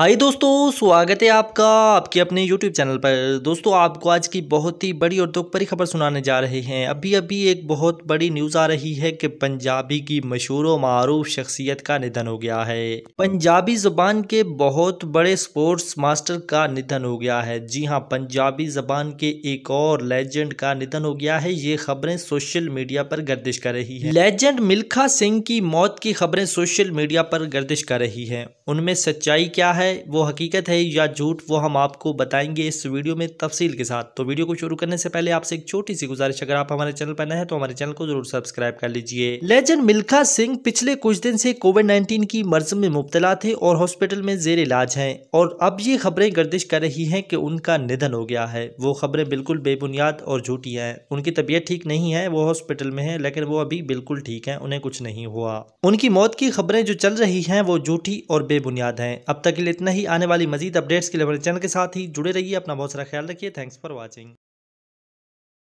हाय दोस्तों स्वागत है आपका आपके अपने यूट्यूब चैनल पर दोस्तों आपको आज की बहुत ही बड़ी और दुखभरी खबर सुनाने जा रहे हैं अभी अभी एक बहुत बड़ी न्यूज़ आ रही है कि पंजाबी की मशहूर व मरूफ शख्सियत का निधन हो गया है पंजाबी ज़बान के बहुत बड़े स्पोर्ट्स मास्टर का निधन हो गया है जी हाँ पंजाबी ज़बान के एक और लेजेंड का निधन हो गया है ये खबरें सोशल मीडिया पर गर्दिश कर रही है लेजेंड मिल्खा सिंह की मौत की खबरें सोशल मीडिया पर गर्दिश कर रही है उनमें सच्चाई क्या है वो हकीकत है या झूठ वो हम आपको बताएंगे इस वीडियो में तफसील के साथ तो वीडियो को शुरू करने से पहले आपसे एक छोटी सी गुजारिश अगर आप हमारे चैनल पर नए हैं तो हमारे चैनल को जरूर सब्सक्राइब कर लीजिए लेजेंड मिल्खा सिंह पिछले कुछ दिन से कोविड नाइन्टीन की मर्ज में मुबतला थे और हॉस्पिटल में जेर इलाज हैं और अब ये खबरें गर्दिश कर रही हैं कि उनका निधन हो गया है वो खबरें बिल्कुल बेबुनियाद और झूठी हैं उनकी तबीयत ठीक नहीं है वो हॉस्पिटल में है लेकिन वो अभी बिल्कुल ठीक हैं उन्हें कुछ नहीं हुआ उनकी मौत की खबरें जो चल रही हैं वो झूठी और बेबुनियाद हैं अब तक के लिए इतना ही आने वाली मजीद अपडेट्स के लिए हमारे चैनल के साथ ही जुड़े रहिए अपना बहुत सारा ख्याल रखिए थैंक्स फॉर वॉचिंग